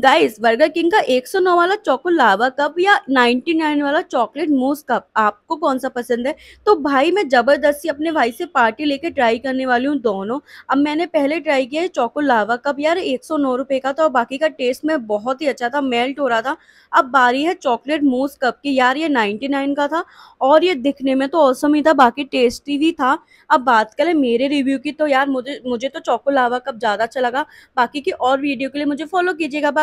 guys burger king का 109 वाला choco lava cup या 99 वाला चॉकलेट मोस कप आपको कौन सा पसंद है तो भाई मैं ज़बरदस्ती अपने भाई से पार्टी लेके ट्राई करने वाली हूँ दोनों अब मैंने पहले ट्राई किया है चोको लावा कप यार एक सौ का तो बाकी का टेस्ट में बहुत ही अच्छा था मेल्ट हो रहा था अब बारी है चॉकलेट मूस कप की यार ये नाइन्टी का था और ये दिखने में तो औसम ही था बाकी टेस्टी भी था अब बात करें मेरे रिव्यू की तो यार मुझे मुझे तो चोको लावा कप ज़्यादा अच्छा लगा बाकी की और वीडियो के लिए मुझे फॉलो कीजिएगा